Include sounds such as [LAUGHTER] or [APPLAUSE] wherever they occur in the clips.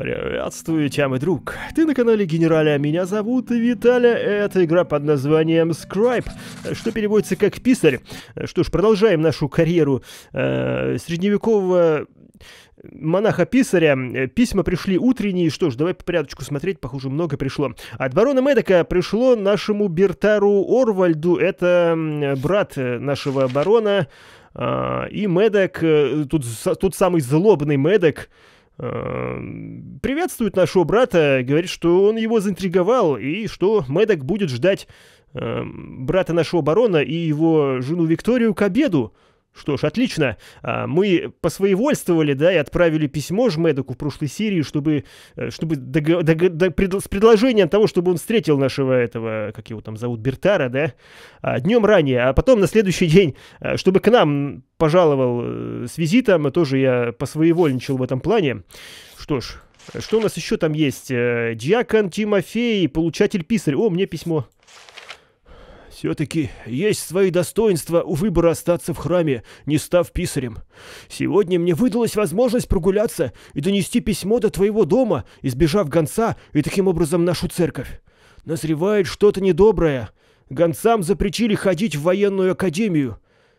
Приветствую, тебя, мой друг. Ты на канале Генераля, а меня зовут Виталя, это игра под названием Scribe, что переводится как «писарь». Что ж, продолжаем нашу карьеру э, средневекового монаха-писаря. Письма пришли утренние, что ж, давай по порядочку смотреть, похоже, много пришло. От барона Мэддока пришло нашему Бертару Орвальду, это брат нашего барона, а, э, и Мэддок, тут, тут самый злобный Мэддок, Эм, приветствует нашего брата, говорит, что он его заинтриговал и что Мэддок будет ждать эм, брата нашего барона и его жену Викторию к обеду. Что ж, отлично. А, мы посвоевольствовали, да, и отправили письмо Жмедоку в прошлой серии, чтобы, э, чтобы догов... Дог... Дог... Пред... с предложением того, чтобы он встретил нашего этого, как его там зовут, Бертара, да, а, днем ранее, а потом на следующий день, э, чтобы к нам пожаловал э, с визитом, тоже я посвоевольничал в этом плане. Что ж, что у нас еще там есть? Дьякон Тимофей, получатель писарь. О, мне письмо. Все-таки есть свои достоинства у выбора остаться в храме, не став писарем. Сегодня мне выдалась возможность прогуляться и донести письмо до твоего дома, избежав гонца и таким образом нашу церковь. Назревает что-то недоброе. Гонцам запретили ходить в военную академию.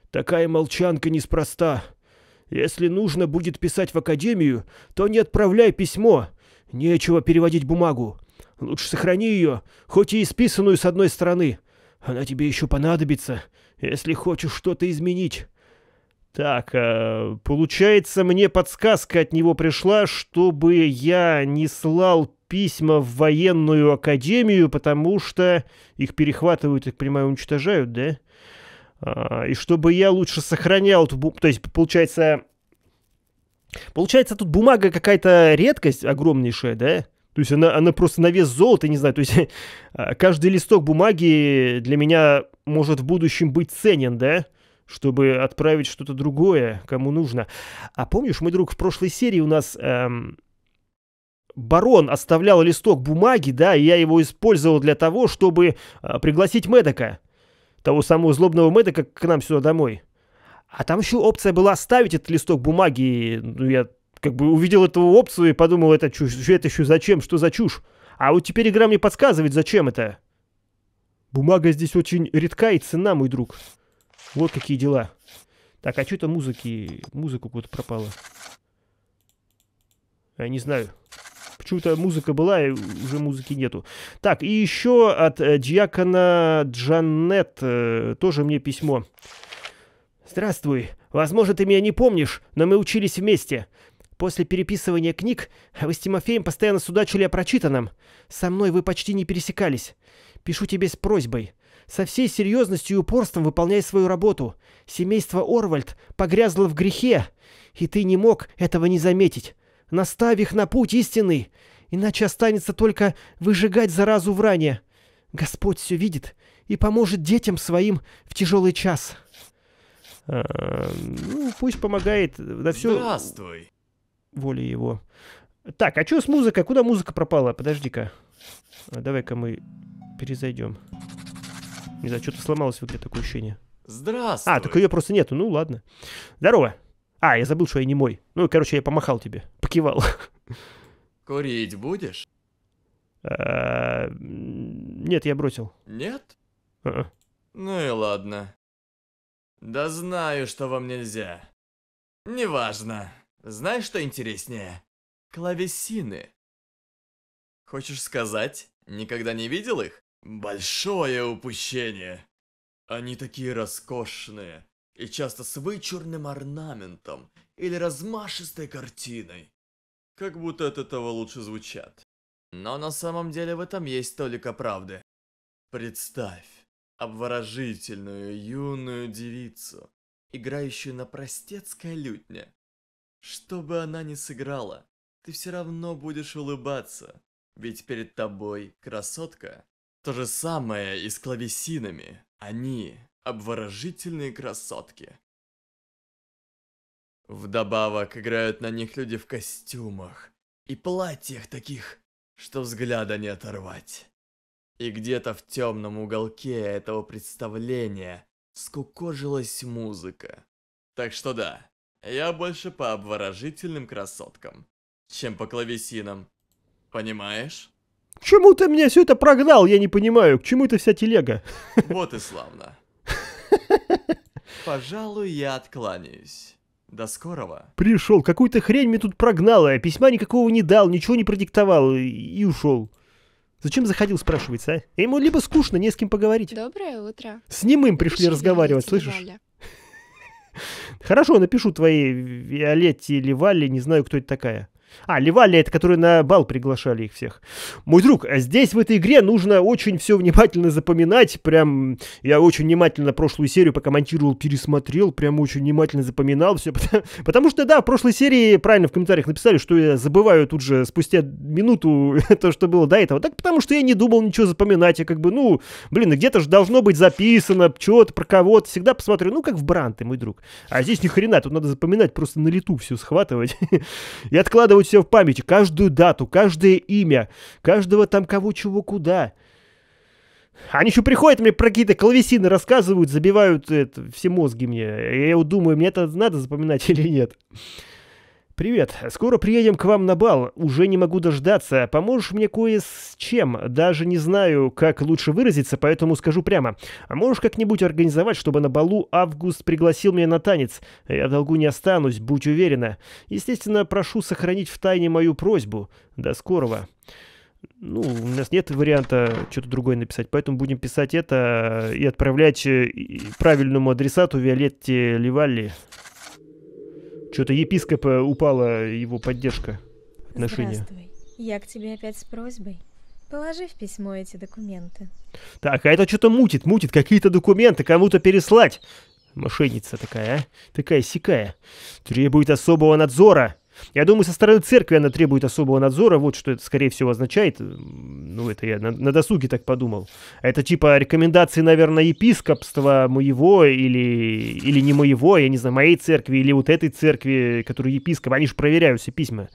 Такая молчанка неспроста. Если нужно будет писать в академию, то не отправляй письмо. Нечего переводить бумагу. Лучше сохрани ее, хоть и исписанную с одной стороны. Она тебе еще понадобится, если хочешь что-то изменить». Так, э, получается, мне подсказка от него пришла, чтобы я не слал письма в военную академию, потому что их перехватывают и прямо уничтожают, да? А, и чтобы я лучше сохранял, то есть, получается, получается, тут бумага какая-то редкость огромнейшая, да? То есть она, она просто на вес золота, не знаю. То есть [LAUGHS] а, каждый листок бумаги для меня может в будущем быть ценен, да? Чтобы отправить что-то другое, кому нужно. А помнишь, мой друг, в прошлой серии у нас эм, барон оставлял листок бумаги, да, и я его использовал для того, чтобы э, пригласить Медока, Того самого злобного Медока к нам сюда домой. А там еще опция была оставить этот листок бумаги, ну я как бы увидел эту опцию и подумал, это чушь, это еще зачем, что за чушь? А вот теперь игра мне подсказывает, зачем это. Бумага здесь очень редка и цена, мой друг. Вот какие дела. Так, а что это музыки... Музыка куда-то пропала. Я не знаю. Почему-то музыка была, и уже музыки нету. Так, и еще от э, Дьякона Джанет э, тоже мне письмо. Здравствуй. Возможно, ты меня не помнишь, но мы учились вместе. После переписывания книг вы с Тимофеем постоянно судачили о прочитанном. Со мной вы почти не пересекались. Пишу тебе с просьбой. Со всей серьезностью и упорством выполняй свою работу. Семейство Орвальд погрязло в грехе, и ты не мог этого не заметить. Наставь их на путь истинный, иначе останется только выжигать заразу в ране. Господь все видит и поможет детям своим в тяжелый час». А, ну, пусть помогает. Да все... Здравствуй воле его. Так, а что с музыкой? Куда музыка пропала? Подожди-ка. А, давай-ка мы перезайдем. Не знаю, что-то сломалось в игре, такое ощущение. Здравствуй. А, так ее просто нету. Ну, ладно. Здорово. А, я забыл, что я не мой. Ну, короче, я помахал тебе. Покивал. [LAUGHS] Курить будешь? А, нет, я бросил. Нет? Ну и ладно. Да знаю, что вам нельзя. Неважно. Знаешь, что интереснее? Клавесины. Хочешь сказать, никогда не видел их? Большое упущение. Они такие роскошные и часто с вычурным орнаментом или размашистой картиной. Как будто от этого лучше звучат. Но на самом деле в этом есть только правды. Представь обворожительную юную девицу, играющую на простецкой лютне, что бы она ни сыграла, ты все равно будешь улыбаться, ведь перед тобой красотка. То же самое и с клавесинами. Они – обворожительные красотки. Вдобавок играют на них люди в костюмах и платьях таких, что взгляда не оторвать. И где-то в темном уголке этого представления скукожилась музыка. Так что да, я больше по обворожительным красоткам, чем по клавесинам. Понимаешь? Чему ты меня все это прогнал, я не понимаю. К чему это вся телега? [LAUGHS] Вот и славно. Пожалуй, я откланяюсь. До скорого. Пришел, какую-то хрень мне тут прогнала, письма никакого не дал, ничего не продиктовал и, и ушел. Зачем заходил, спрашивается, а? Ему либо скучно, не с кем поговорить. Доброе утро. С ним им пришли разговаривать, слышишь? Давали. Хорошо, напишу твоей Виолетте или Валли, не знаю, кто это такая. А, Левали, это которые на бал приглашали их всех. Мой друг, а здесь в этой игре нужно очень все внимательно запоминать. Прям я очень внимательно прошлую серию, пока монтировал, пересмотрел. Прям очень внимательно запоминал все. [LAUGHS] Потому, потому что, да, в прошлой серии правильно в комментариях написали, что я забываю тут же спустя минуту [LAUGHS] то, что было до этого. Так потому что я не думал ничего запоминать. Я как бы, ну, блин, ну где-то же должно быть записано что-то про кого-то. Всегда посмотрю. Ну, как в Бранты, мой друг. А здесь ни хрена, тут надо запоминать, просто на лету все схватывать. [LAUGHS] и откладывать у себя в памяти каждую дату, каждое имя, каждого там кого, чего, куда. Они еще приходят, мне про какие-то клавесины рассказывают, забивают э, это, все мозги мне. Я думаю, мне это надо запоминать [LAUGHS] или нет. «Привет, скоро приедем к вам на бал, уже не могу дождаться, поможешь мне кое с чем, даже не знаю, как лучше выразиться, поэтому скажу прямо. А можешь как-нибудь организовать, чтобы на балу Август пригласил меня на танец? Я в долгу не останусь, будь уверена. Естественно, прошу сохранить в тайне мою просьбу. До скорого». Ну, у нас нет варианта что-то другое написать, поэтому будем писать это и отправлять э, правильному адресату Виолетте Левалли. Что-то епископа упала его поддержка. Отношения. Здравствуй. Я к тебе опять с просьбой. Положи в письмо эти документы. Так, а это что-то мутит, мутит. Какие-то документы кому-то переслать. Мошенница такая, а? Такая сикая. Требует особого надзора. Я думаю, со стороны церкви она требует особого надзора, вот что это, скорее всего, означает. Ну, это я на, на досуге так подумал. Это типа рекомендации, наверное, епископства моего или, или не моего, я не знаю, моей церкви или вот этой церкви, которую епископ, они же проверяют все письма.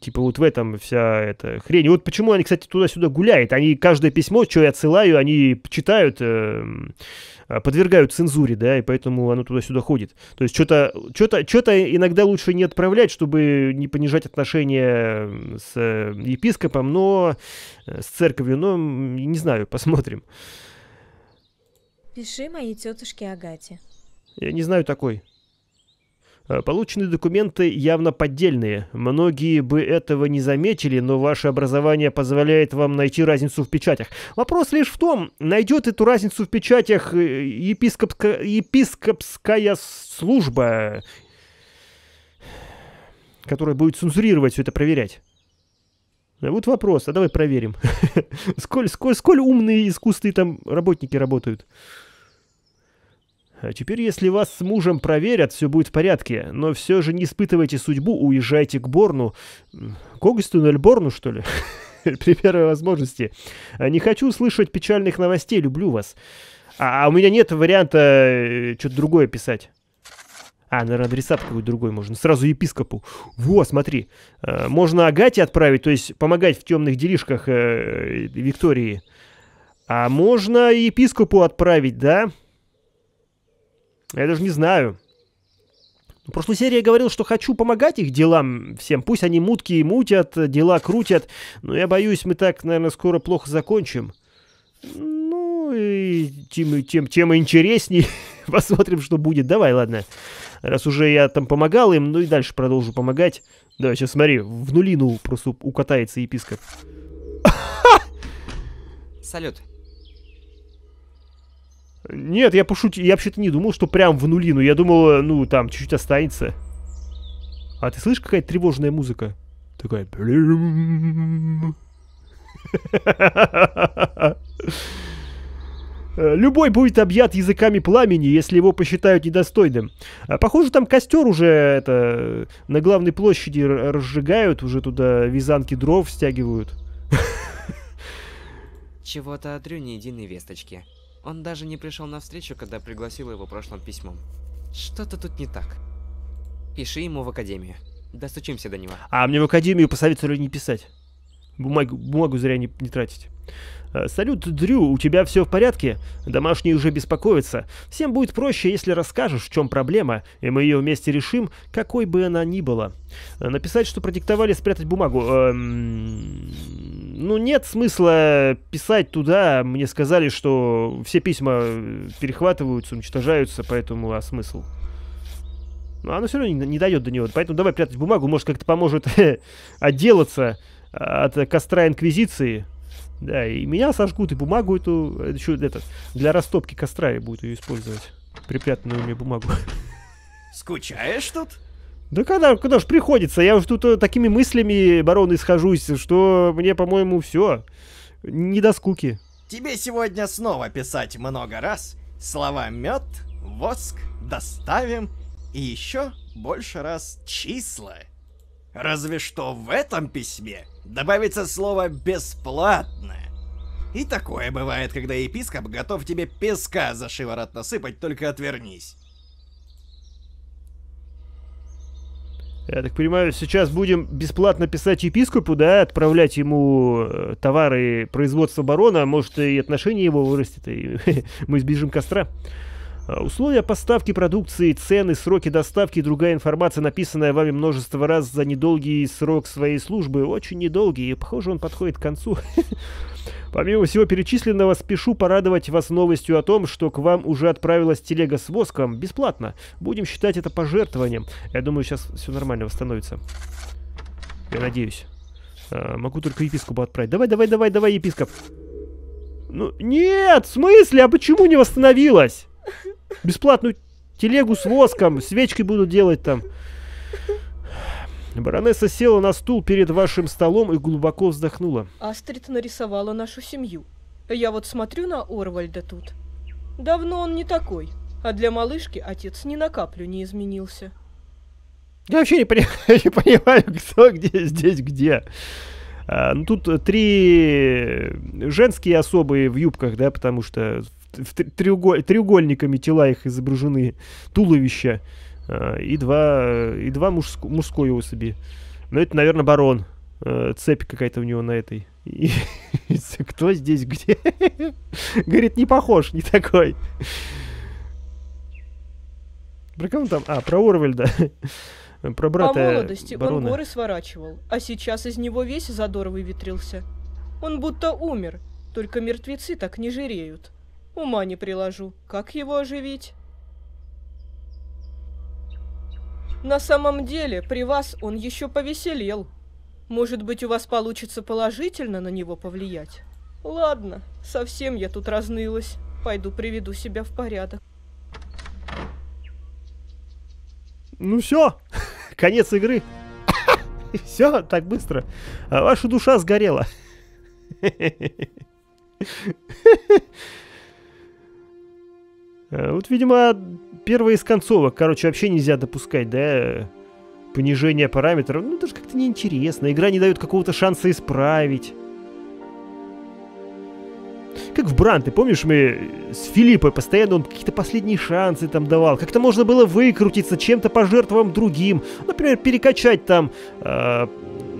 Типа вот в этом вся эта хрень. И вот почему они, кстати, туда-сюда гуляют. Они каждое письмо, что я отсылаю, они читают, э, подвергают цензуре, да, и поэтому оно туда-сюда ходит. То есть что-то что-то что-то иногда лучше не отправлять, чтобы не понижать отношения эм, с э, епископом, но э, с церковью, но не знаю, [LAUGHS] посмотрим. Пиши моей тетушке Агате. Я не знаю такой. Э, полученные документы явно поддельные. Многие бы этого не заметили, но ваше образование позволяет вам найти разницу в печатях. Вопрос лишь в том, найдет эту разницу в печатях э, епископска... епископская служба, которая будет цензурировать все это проверять. Э, вот вопрос, а давай проверим. [LAUGHS] сколь, сколь, сколь умные искусные там работники работают. А теперь, если вас с мужем проверят, все будет в порядке. Но все же не испытывайте судьбу, уезжайте к Борну. К Огюстину или Борну, что ли? [LAUGHS] При первой возможности. А не хочу слышать печальных новостей, люблю вас. А, а у меня нет варианта э, что-то другое писать. А, наверное, адресат какой-то другой можно. Сразу епископу. Во, смотри. А, можно Агате отправить, то есть помогать в темных делишках э, Виктории. А можно епископу отправить, да? Да. Я даже не знаю. В прошлой серии я говорил, что хочу помогать их делам всем. Пусть они мутки и мутят, дела крутят. Но я боюсь, мы так, наверное, скоро плохо закончим. Ну, и тем, тем, тем интересней. [LAUGHS] Посмотрим, что будет. Давай, ладно. Раз уже я там помогал им, ну и дальше продолжу помогать. Давай, сейчас смотри, в нулину просто укатается епископ. Салют. Нет, я пошутил. Я вообще-то не думал, что прям в нулину. Я думал, э, ну, там, чуть-чуть останется. А ты слышишь, какая тревожная музыка? Такая... Э, любой будет объят языками пламени, если его посчитают недостойным. Э, похоже, там костер уже это, на главной площади разжигают, уже туда вязанки дров стягивают. Чего-то от Рю единой весточки. Он даже не пришел на встречу, когда пригласил его прошлым письмом. Что-то тут не так. Пиши ему в академию. Достучимся до него. А мне в академию посоветовали не писать. Бумагу, бумагу зря не, не тратить. Э, «Салют, Дрю, у тебя все в порядке? Домашние уже беспокоятся. Всем будет проще, если расскажешь, в чем проблема, и мы ее вместе решим, какой бы она ни была. Э, написать, что продиктовали, спрятать бумагу. Эм ну, нет смысла писать туда. Мне сказали, что все письма э, перехватываются, уничтожаются, поэтому а смысл? Но ну, оно все равно не, не дает до него. Поэтому давай прятать бумагу, может, как-то поможет [LAUGHS] отделаться от костра Инквизиции. Да, и меня сожгут, и бумагу эту, э, еще этот, для растопки костра я буду ее использовать. Припрятанную мне бумагу. [LAUGHS] Скучаешь тут? Да когда, когда ж приходится? Я уж тут э, такими мыслями, барон, исхожусь, что мне, по-моему, все. Не до скуки. Тебе сегодня снова писать много раз. Слова мед, воск, доставим и еще больше раз числа. Разве что в этом письме добавится слово «бесплатно». И такое бывает, когда епископ готов тебе песка за шиворот насыпать, только отвернись. Я так понимаю, сейчас будем бесплатно писать епископу, да, отправлять ему э, товары производства барона, может и отношения его вырастет, и [LAUGHS] мы сбежим костра. А условия поставки продукции, цены, сроки доставки и другая информация, написанная вами множество раз за недолгий срок своей службы, очень недолгий, и, похоже, он подходит к концу. [LAUGHS] Помимо всего перечисленного, спешу порадовать вас новостью о том, что к вам уже отправилась телега с воском, бесплатно. Будем считать это пожертвованием. Я думаю, сейчас все нормально восстановится. Я надеюсь. А, могу только епископу отправить. Давай, давай, давай, давай, епископ. Ну, нет, в смысле? А почему не восстановилась? бесплатную телегу с воском, свечки буду делать там. Баронесса села на стул перед вашим столом и глубоко вздохнула. Астрид нарисовала нашу семью. Я вот смотрю на Орвальда тут. Давно он не такой, а для малышки отец ни на каплю не изменился. Я вообще не, понимаю, [LAUGHS] не понимаю кто где здесь где. А, ну, тут э, три э, женские особые в юбках, да, потому что треуголь, треугольниками тела их изображены, туловища, а, и два, э, и два мужско, мужской особи. Но это, наверное, барон. Цепь какая-то у него на этой. И, [LAUGHS] кто здесь где? [LAUGHS] Говорит, не похож, не такой. Про кого там? А, про Урвельда. Про брата По молодости барона. он горы сворачивал, а сейчас из него весь задор выветрился. Он будто умер, только мертвецы так не жиреют. Ума не приложу, как его оживить? На самом деле, при вас он еще повеселел. Может быть, у вас получится положительно на него повлиять? Ладно, совсем я тут разнылась. Пойду приведу себя в порядок. Ну все, [LAUGHS] конец игры. [LAUGHS] все, так быстро. А ваша душа сгорела. [LAUGHS] Вот, видимо, первая из концовок, короче, вообще нельзя допускать, да, понижение параметров. Ну, даже как-то неинтересно. Игра не дает какого-то шанса исправить. Как в Бран, ты помнишь, мы с Филиппой постоянно он какие-то последние шансы там давал. Как-то можно было выкрутиться, чем-то пожертвовать другим. Например, перекачать там э,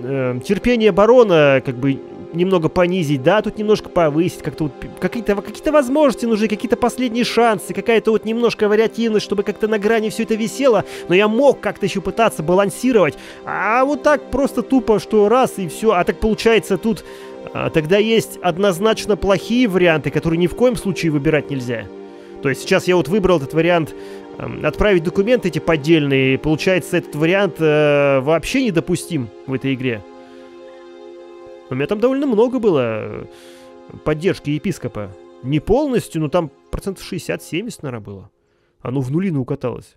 э, терпение барона, как бы немного понизить, да, тут немножко повысить, как-то вот какие-то какие возможности нужны, какие-то последние шансы, какая-то вот немножко вариативность, чтобы как-то на грани все это висело, но я мог как-то еще пытаться балансировать, а вот так просто тупо, что раз и все, а так получается тут а тогда есть однозначно плохие варианты, которые ни в коем случае выбирать нельзя. То есть сейчас я вот выбрал этот вариант эм, отправить документы эти поддельные. Получается, этот вариант э, вообще недопустим в этой игре. У меня там довольно много было э, поддержки епископа. Не полностью, но там процентов 60-70, наверное, было. Оно в нулину укаталось.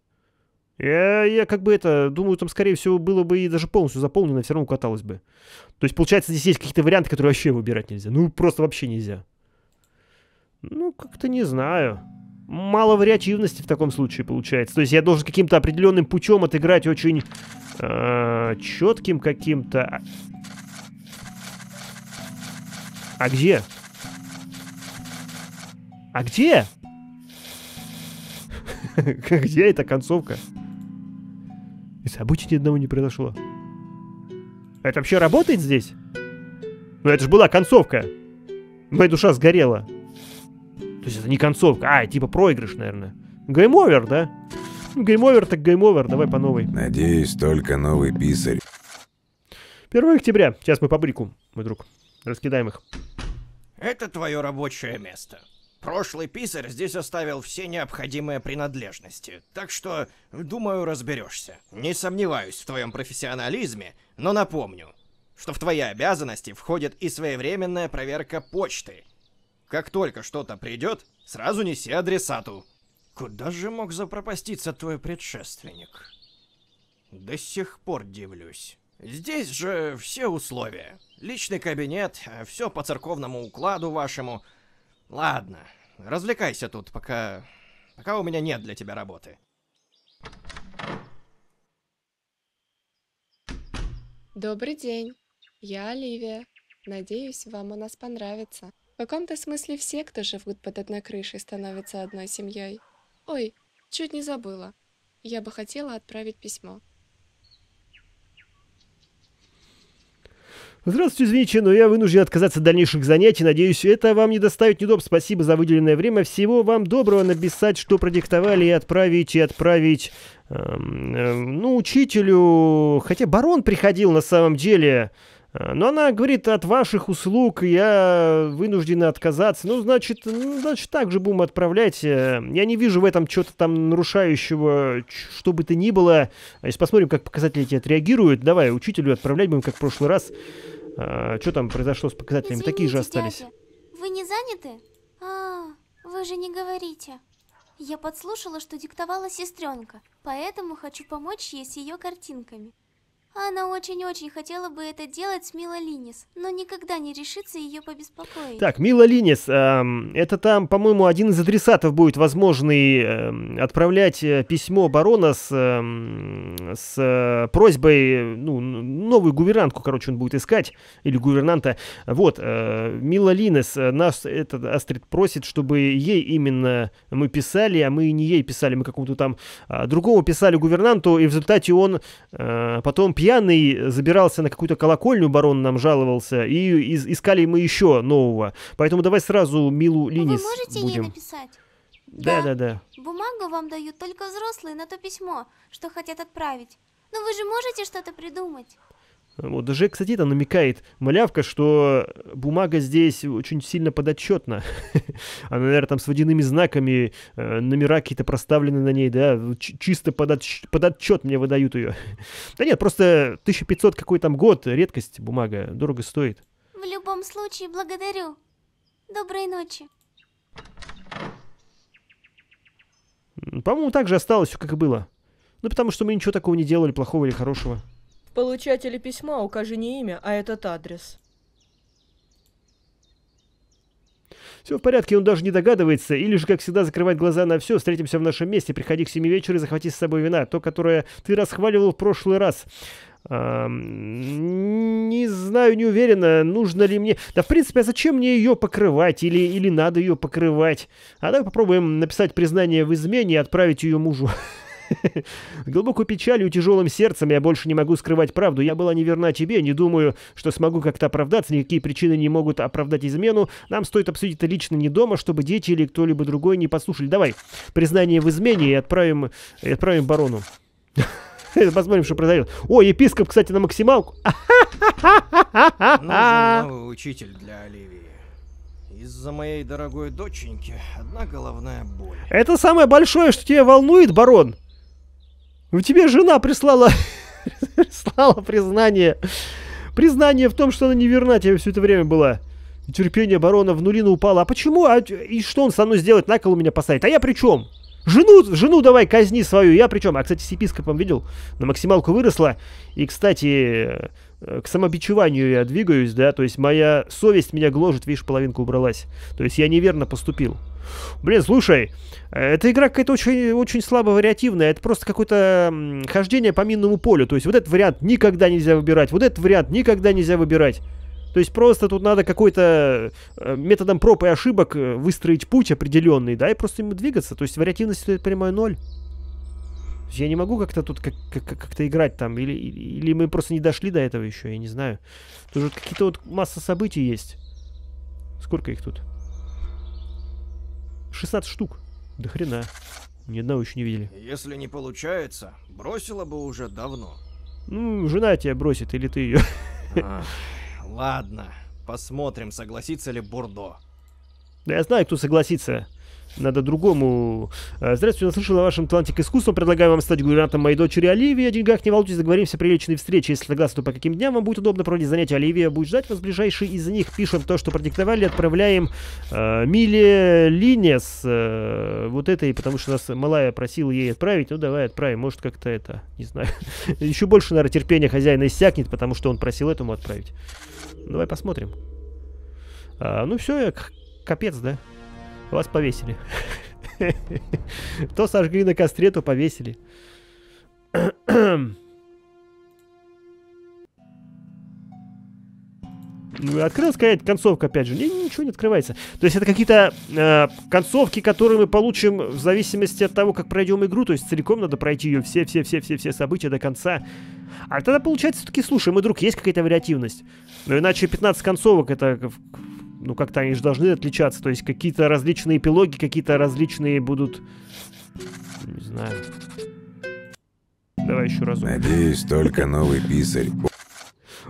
Я, я как бы это, думаю, там, скорее всего, было бы и даже полностью заполнено, все равно укаталось бы. То есть, получается, здесь есть какие-то варианты, которые вообще выбирать нельзя. Ну, просто вообще нельзя. Ну, как-то не знаю. Мало вариативности в таком случае получается. То есть я должен каким-то определенным путем отыграть очень э, четким каким-то. А где? А где? [LAUGHS] Где эта концовка? И обычно ни одного не произошло. Это вообще работает здесь? Но ну, это же была концовка. Моя душа сгорела. То есть это не концовка, а типа проигрыш, наверное. Геймовер, да? Геймовер, так геймовер. давай по новой. Надеюсь, только новый писарь. 1 октября. Сейчас мы по брику, мой друг. Раскидаем их. Это твое рабочее место. Прошлый писарь здесь оставил все необходимые принадлежности, так что, думаю, разберешься. Не сомневаюсь в твоем профессионализме, но напомню, что в твои обязанности входит и своевременная проверка почты. Как только что-то придет, сразу неси адресату. Куда же мог запропаститься твой предшественник? До сих пор дивлюсь. Здесь же все условия. Личный кабинет, все по церковному укладу вашему — Ладно, развлекайся тут, пока... пока у меня нет для тебя работы. Добрый день, я Оливия. Надеюсь, вам у нас понравится. В каком-то смысле все, кто живут под одной крышей, становятся одной семьей. Ой, чуть не забыла. Я бы хотела отправить письмо. «Здравствуйте, извините, но я вынужден отказаться от дальнейших занятий. Надеюсь, это вам не доставит неудобств. Спасибо за выделенное время. Всего вам доброго написать, что продиктовали, и отправить, и отправить...» эм, эм, Ну, учителю... Хотя барон приходил на самом деле... Э, но она говорит, от ваших услуг я вынуждена отказаться. Ну, значит, ну, значит, так же будем отправлять. Э, я не вижу в этом чего то там нарушающего, что бы то ни было. Э, Если посмотрим, как показатели эти отреагируют, давай учителю отправлять будем, как в прошлый раз. А, что там произошло с показателями? Извините, Такие же остались. Дядя, вы не заняты? А, вы же не говорите. Я подслушала, что диктовала сестренка, поэтому хочу помочь ей с ее картинками. Она очень-очень хотела бы это делать с Мила Линис, но никогда не решится ее побеспокоить. Так, Мила Линис, э, это там, по-моему, один из адресатов будет возможный эм, э, отправлять письмо барона с, э, с э, просьбой, ну, новую гувернантку, короче, он будет искать, или гувернанта. Вот, э, Мила Линис, э, нас этот Астрид просит, чтобы ей именно мы писали, а мы не ей писали, мы какому-то там э, другому писали гувернанту, и в результате он э, потом пьет пьяный забирался на какую-то колокольню, барон нам жаловался, и из- искали мы еще нового. Поэтому давай сразу Милу а Линис Вы можете будем. ей написать? Да, да, да, да. Бумагу вам дают только взрослые на то письмо, что хотят отправить. Но ну, вы же можете что-то придумать. Вот, даже, кстати, это намекает малявка, что бумага здесь очень сильно подотчетна. [LAUGHS] Она, наверное, там с водяными знаками, э, номера какие-то проставлены на ней, да, чисто подотчет мне выдают ее. [LAUGHS] Да нет, просто 1500 какой там год, редкость бумага, дорого стоит. В любом случае, благодарю. Доброй ночи. По-моему, так же осталось все, как и было. Ну, потому что мы ничего такого не делали, плохого или хорошего. В получателе письма укажи не имя, а этот адрес. Все в порядке, он даже не догадывается, или же, как всегда, закрывать глаза на все, встретимся в нашем месте, приходи к 7 вечера и захвати с собой вина, то, которое ты расхваливал в прошлый раз. Эм, не знаю, не уверена, нужно ли мне... Да, в принципе, а зачем мне ее покрывать или, или надо ее покрывать? А давай попробуем написать признание в измене и отправить ее мужу. [LAUGHS] [LAUGHS] Глубокой печалью и тяжелым сердцем я больше не могу скрывать правду. Я была неверна тебе, не думаю, что смогу как-то оправдаться, никакие причины не могут оправдать измену. Нам стоит обсудить это лично не дома, чтобы дети или кто-либо другой не послушали. Давай, признание в измене и отправим, и отправим барону. [LAUGHS] Посмотрим, что произойдет. О, епископ, кстати, на максималку. [LAUGHS] Нужен новый учитель для Оливии. Из-за моей дорогой доченьки одна головная боль. Это самое большое, что тебя волнует, барон? У тебя жена прислала, [LAUGHS] прислала признание. Признание в том, что она неверна тебе все это время была. Терпение барона в нулину упало. А почему? А, и что он со мной сделает? На кол меня поставить. А я при чем? Жену, жену давай казни свою, я при чем? А, кстати, с епископом видел, на максималку выросла. И, кстати, Э, к самобичеванию я двигаюсь, да, то есть моя совесть меня гложет, видишь, половинка убралась. То есть я неверно поступил. Блин, слушай, э, эта игра какая-то очень, очень слабо вариативная. Это просто какое-то хождение по минному полю. То есть вот этот вариант никогда нельзя выбирать, вот этот вариант никогда нельзя выбирать. То есть просто тут надо какой-то э, методом проб и ошибок выстроить путь определенный, да, и просто ему двигаться. То есть вариативность стоит прямой ноль я не могу как-то тут как- как- как-то играть там, или, или мы просто не дошли до этого еще, я не знаю. Тут же какие-то вот масса событий есть. Сколько их тут? 16 штук. До хрена. Ни одного еще не видели. Если не получается, бросила бы уже давно. Ну, жена тебя бросит, или ты ее. [LAUGHS] А, ладно, посмотрим, согласится ли Бурдо. Да я знаю, кто согласится надо другому. Э, здравствуйте, я слышал о вашем таланте к искусству. Предлагаю вам стать гувернантом моей дочери Оливии. О деньгах не волнуйтесь, договоримся при личной встрече. Если согласны, то по каким дням вам будет удобно проводить занятия. Оливия будет ждать вас ближайший из них. Пишем то, что продиктовали. Отправляем э, Миле Линес э, вот этой, потому что нас малая просила ей отправить. Ну, давай отправим. Может, как-то это, не знаю. [LAUGHS] Еще больше, наверное, терпения хозяина иссякнет, потому что он просил этому отправить. Ну, давай посмотрим. А, ну все, капец, да? Вас повесили. То сожгли на костре, то повесили. Ну, Открылась какая-то концовка, опять же. Не, ничего не открывается. То есть это какие-то э, концовки, которые мы получим в зависимости от того, как пройдем игру. То есть целиком надо пройти ее все-все-все-все-все события до конца. А тогда получается все-таки, слушай, мой друг, есть какая-то вариативность. Но ну, иначе 15 концовок это ну, как-то они же должны отличаться. То есть какие-то различные эпилоги, какие-то различные будут... Не знаю. Давай еще раз. Надеюсь, только новый писарь.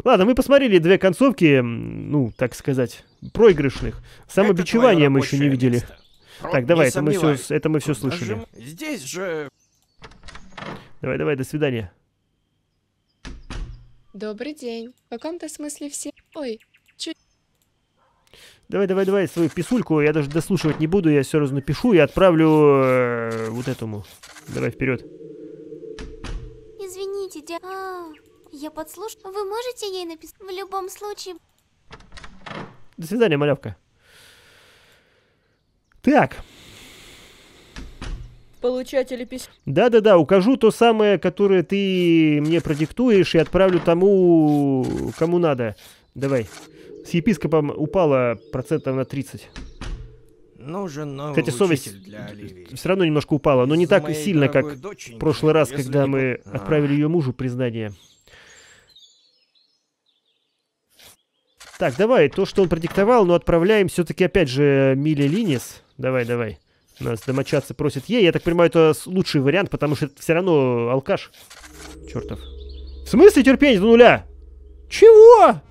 Ладно, мы посмотрели две концовки, ну, так сказать, проигрышных. Самобичевание мы еще не видели. Место. так, давай, это мы, все, это мы все слышали. Здесь же... Давай, давай, до свидания. Добрый день. В каком-то смысле все... Ой, Давай, давай, давай свою писульку. Я даже дослушивать не буду, я все равно напишу и отправлю э, вот этому. Давай вперед. Извините, дядя. А, я подслушала. Вы можете ей написать? В любом случае. До свидания, малявка. Так. Получатели письма. Да-да-да, укажу то самое, которое ты мне продиктуешь и отправлю тому, кому надо. Давай. С епископом упала процентов на 30. Нужен новый Кстати, совесть для все равно немножко упала, но не так сильно, как в прошлый раз, когда не... мы отправили ее мужу признание. Так, давай, то, что он продиктовал, но отправляем все-таки опять же Миле Линис. Давай, давай. нас домочадцы просят ей. Я так понимаю, это лучший вариант, потому что это все равно алкаш. Чертов. В смысле терпеть до нуля? Чего?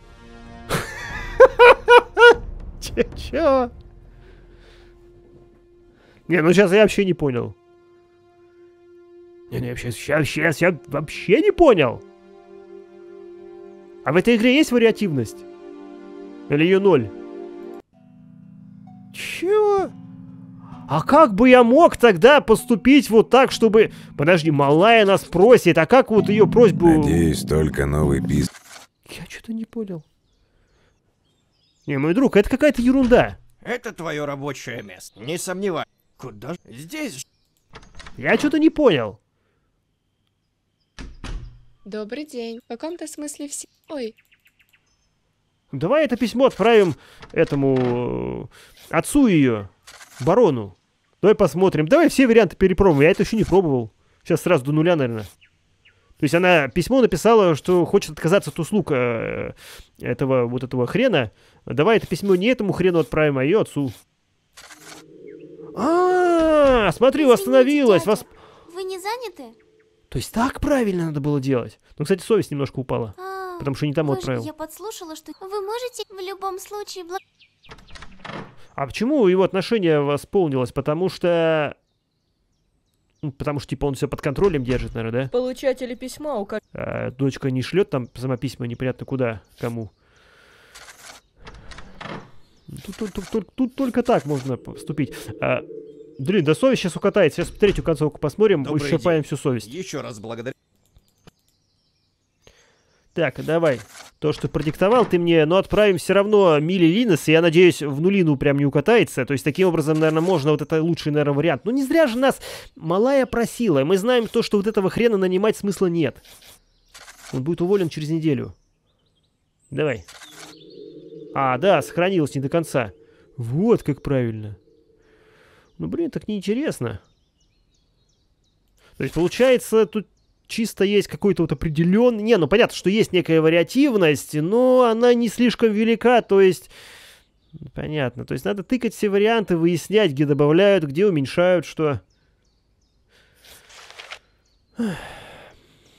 [LAUGHS] Че? Не, ну сейчас я вообще не понял. Не, не, вообще, сейчас я вообще не понял. А в этой игре есть вариативность? Или ее ноль? Чего? А как бы я мог тогда поступить вот так, чтобы... Подожди, малая нас просит, а как вот ее просьбу... Надеюсь, только новый пис... Я что-то не понял. Не, мой друг, это какая-то ерунда. Это твое рабочее место, не сомневаюсь. Куда же? Здесь Я что-то не понял. Добрый день. В каком-то смысле все... Ой. Давай это письмо отправим этому... Э, отцу ее. Барону. Давай посмотрим. Давай все варианты перепробуем. Я это еще не пробовал. Сейчас сразу до нуля, наверное. То есть она письмо написала, что хочет отказаться от услуг э, этого вот этого хрена, Давай это письмо не этому хрену отправим, а ее отцу. А, смотри, восстановилась. Вас... Вы не заняты? То есть так правильно надо было делать. Ну, кстати, совесть немножко упала. А, потому что не там отправил. Я подслушала, что вы можете в любом случае... А почему его отношение восполнилось? Потому что... Ну, потому что, типа, он все под контролем держит, наверное, да? Получатели письма у... А, дочка не шлет там сама письма непонятно куда, кому. Тут, тут, тут, тут, тут только так можно вступить. А, блин, да совесть сейчас укатает. Сейчас третью концовку посмотрим, Добрый исчерпаем день. всю совесть. Еще раз благодарю. Так, давай. То, что продиктовал ты мне, но отправим все равно Мили Линос, и я надеюсь, в нулину прям не укатается. То есть, таким образом, наверное, можно вот это лучший, наверное, вариант. Ну, не зря же нас малая просила. Мы знаем то, что вот этого хрена нанимать смысла нет. Он будет уволен через неделю. Давай. А, да, сохранилось не до конца. Вот как правильно. Ну, блин, так неинтересно. То есть, получается, тут чисто есть какой-то вот определенный... Не, ну понятно, что есть некая вариативность, но она не слишком велика, то есть... Понятно. То есть надо тыкать все варианты, выяснять, где добавляют, где уменьшают, что... Ах.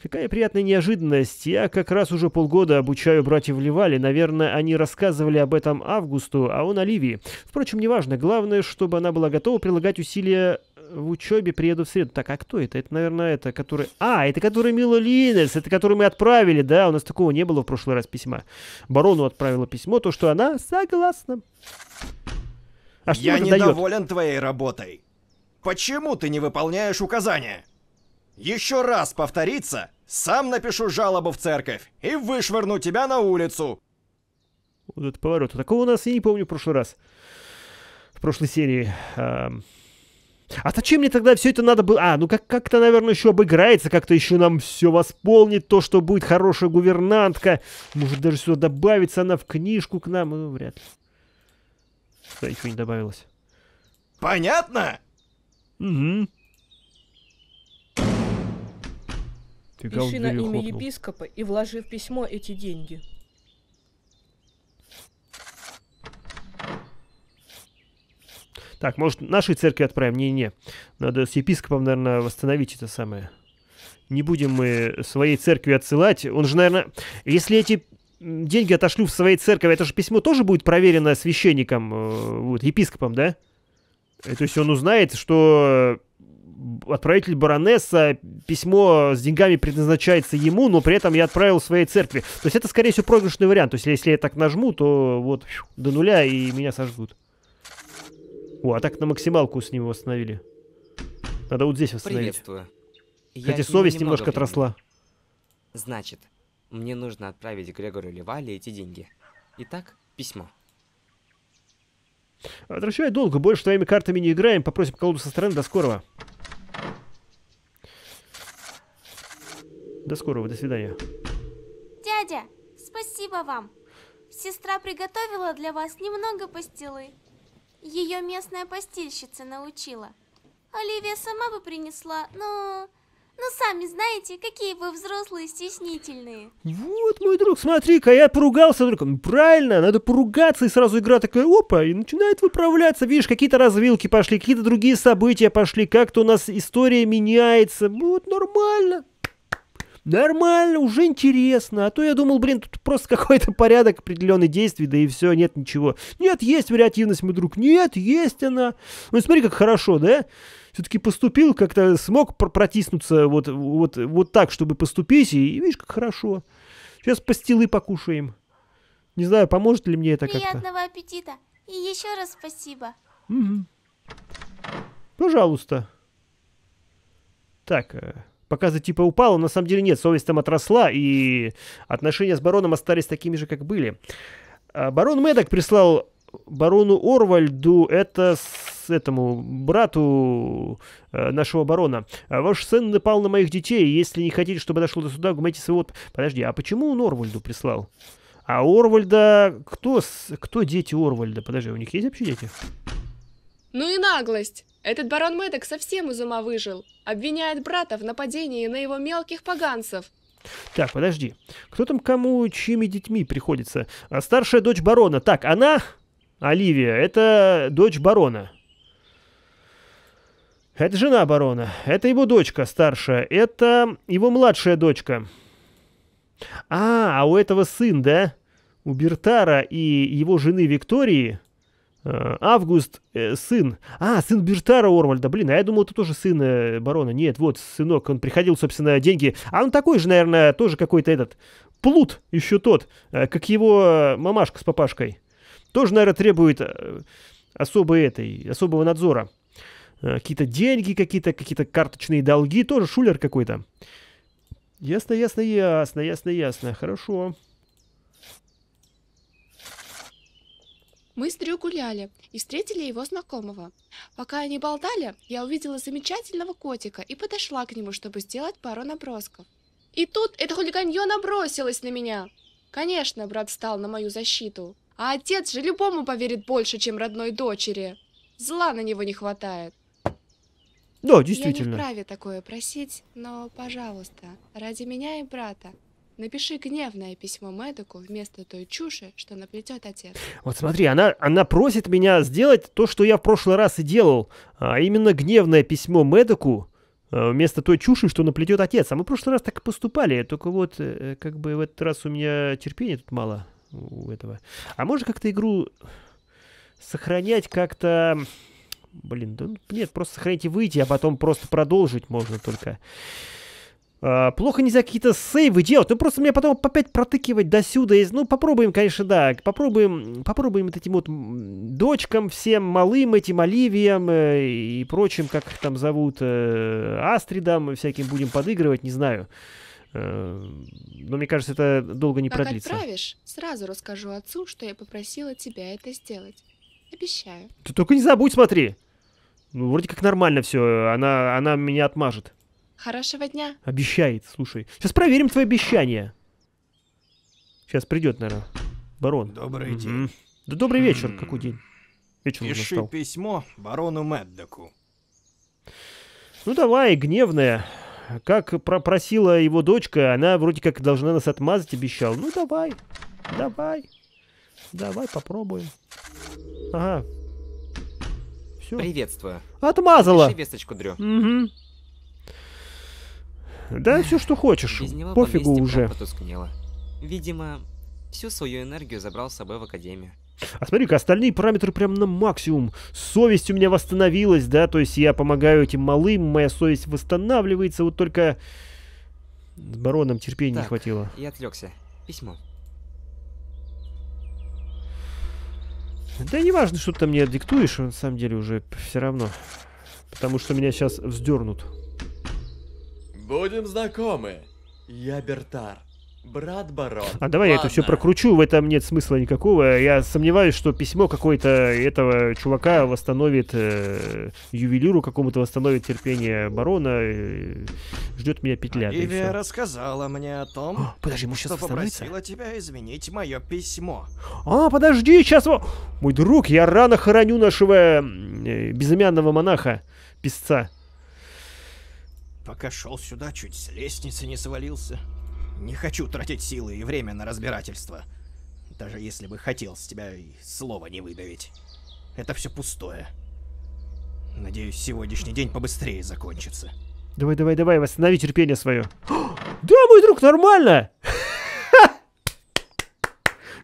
Какая приятная неожиданность. Я как раз уже полгода обучаю братьев Левали. Наверное, они рассказывали об этом Августу, а он Оливии. Впрочем, неважно. Главное, чтобы она была готова прилагать усилия в учебе, приеду в среду. Так, а кто это? Это, наверное, это, который... А, это который Мила Линельс, это который мы отправили, да? У нас такого не было в прошлый раз письма. Барону отправила письмо, то, что она согласна. А что Я недоволен дает? твоей работой. Почему ты не выполняешь указания? еще раз повторится, сам напишу жалобу в церковь и вышвырну тебя на улицу. Вот этот поворот. Такого у нас, я не помню, в прошлый раз. В прошлой серии. А, а зачем мне тогда все это надо было? А, ну как- как-то, наверное, еще обыграется, как-то еще нам все восполнит, то, что будет хорошая гувернантка. Может, даже сюда добавится она в книжку к нам. Ну, вряд ли. Что, ничего не добавилось. Понятно? Угу. Ты Пиши на имя хлопнул. епископа и вложи в письмо эти деньги. Так, может, нашей церкви отправим? Не-не. Надо с епископом, наверное, восстановить это самое. Не будем мы своей церкви отсылать. Он же, наверное... Если эти деньги отошлю в своей церкви, это же письмо тоже будет проверено священником, э, вот, епископом, да? Э, то есть он узнает, что отправитель баронесса, письмо с деньгами предназначается ему, но при этом я отправил своей церкви. То есть это, скорее всего, проигрышный вариант. То есть если я так нажму, то вот до нуля и меня сожгут. О, а так на максималку с ним восстановили. Надо вот здесь восстановить. Приветствую. Я Хотя совесть немного немножко отросла. Значит, мне нужно отправить Грегору Левали эти деньги. Итак, письмо. Отвращай долго, больше твоими картами не играем. Попросим колоду со стороны. До скорого. До скорого, до свидания. Дядя, спасибо вам. Сестра приготовила для вас немного пастилы. Ее местная постильщица научила. Оливия сама бы принесла, но... Ну, сами знаете, какие вы взрослые стеснительные. Вот, мой друг, смотри-ка, я поругался только. Ну, правильно, надо поругаться, и сразу игра такая, опа, и начинает выправляться. Видишь, какие-то развилки пошли, какие-то другие события пошли, как-то у нас история меняется. Вот, нормально. Нормально, уже интересно. А то я думал, блин, тут просто [LAUGHS] какой-то порядок определенных действий, да и все, нет ничего. Нет, есть вариативность, мой друг. Нет, есть она. Ну, смотри, как хорошо, да? Все-таки поступил, как-то смог протиснуться вот, вот, вот так, чтобы поступить, и, видишь, как хорошо. Сейчас пастилы покушаем. Не знаю, поможет ли мне это как-то. Приятного как аппетита. И еще раз спасибо. Угу. Пожалуйста. Так, э, показы типа упала, но на самом деле нет, совесть там отросла, и отношения с бароном остались такими же, как были. А, барон Медок прислал барону Орвальду, это с этому брату э, нашего барона. «А, Ваш сын напал на моих детей, если не хотите, чтобы дошло до суда, гумайте своего... Подожди, а почему он Орвальду прислал? А Орвальда... Кто, кто дети Орвальда? Подожди, у них есть вообще дети? Ну и наглость! Этот барон Мэддок совсем из ума выжил. Обвиняет брата в нападении на его мелких поганцев. Так, подожди. Кто там кому, чьими детьми приходится? А старшая дочь барона. Так, она, Оливия, это дочь барона. Это жена барона. Это его дочка старшая. Это его младшая дочка. А, а у этого сын, да? У Бертара и его жены Виктории Э, Август, э, сын. А, сын Бертара Ормальда, Блин, а я думал, это тоже сын э, барона. Нет, вот, сынок, он приходил, собственно, деньги. А он такой же, наверное, тоже какой-то этот плут еще тот, как его мамашка с папашкой. Тоже, наверное, требует особой этой, особого надзора. Какие-то деньги, какие-то какие-то карточные долги. Тоже шулер какой-то. Ясно, ясно, ясно, ясно, ясно. Хорошо. Мы с Дрю гуляли и встретили его знакомого. Пока они болтали, я увидела замечательного котика и подошла к нему, чтобы сделать пару набросков. И тут это хулиганье набросилось на меня. Конечно, брат встал на мою защиту. А отец же любому поверит больше, чем родной дочери. Зла на него не хватает. Да, действительно. Я не вправе такое просить, но, пожалуйста, ради меня и брата, Напиши гневное письмо Медоку вместо той чуши, что наплетет отец. Вот смотри, она, она просит меня сделать то, что я в прошлый раз и делал, а именно гневное письмо Медоку а, вместо той чуши, что наплетет отец. А мы в прошлый раз так и поступали, только вот э, как бы в этот раз у меня терпения тут мало у этого. А можно как-то игру сохранять как-то... Блин, да нет, просто сохранить и выйти, а потом просто продолжить можно только. Uh, плохо нельзя какие-то сейвы делать. Ну просто мне потом опять протыкивать до сюда. Из... Ну попробуем, конечно, да. Попробуем, попробуем вот этим вот дочкам всем, малым этим, Оливиям э, и прочим, как их там зовут, э, Астридам, всяким будем подыгрывать, не знаю. Э, но мне кажется, это долго не как продлится. Как отправишь, сразу расскажу отцу, что я попросила тебя это сделать. Обещаю. Ты только не забудь, смотри. Ну, вроде как нормально все. Она, она меня отмажет. Хорошего дня. Обещает, слушай. Сейчас проверим твои обещания. Сейчас придет, наверное, барон. Добрый угу. день. Да добрый вечер, м-м. какой день. Вечер Пиши настал. письмо барону Мэддоку. Ну давай, гневная. Как пропросила его дочка, она вроде как должна нас отмазать, обещал. Ну давай, давай, давай попробуем. Ага. Все. Приветствую. Отмазала. Пиши весточку, Дрю. Угу. Да, все, что хочешь. Без него Пофигу уже. Потускнело. Видимо, всю свою энергию забрал с собой в академию. А смотри-ка, остальные параметры прям на максимум. Совесть у меня восстановилась, да, то есть я помогаю этим малым, моя совесть восстанавливается, вот только с бароном терпения так, не хватило. я отвлекся. Письмо. Да не важно, что ты мне диктуешь, на самом деле уже все равно. Потому что меня сейчас вздернут. Будем знакомы. Я Бертар, брат барон. А давай Ладно. я это все прокручу, в этом нет смысла никакого. Я сомневаюсь, что письмо какое-то этого чувака восстановит э, ювелиру, какому-то восстановит терпение барона. Э, ждет меня петля. Ивия рассказала мне о том, о, а, подожди, ему сейчас что попросила тебя изменить мое письмо. А, подожди, сейчас... Мой друг, я рано хороню нашего э, безымянного монаха, писца. Пока шел сюда, чуть с лестницы не свалился. Не хочу тратить силы и время на разбирательство. Даже если бы хотел с тебя и слова не выдавить. Это все пустое. Надеюсь, сегодняшний день побыстрее закончится. Давай, давай, давай, восстанови терпение свое. [GASPS] да, мой друг, нормально! [LAUGHS]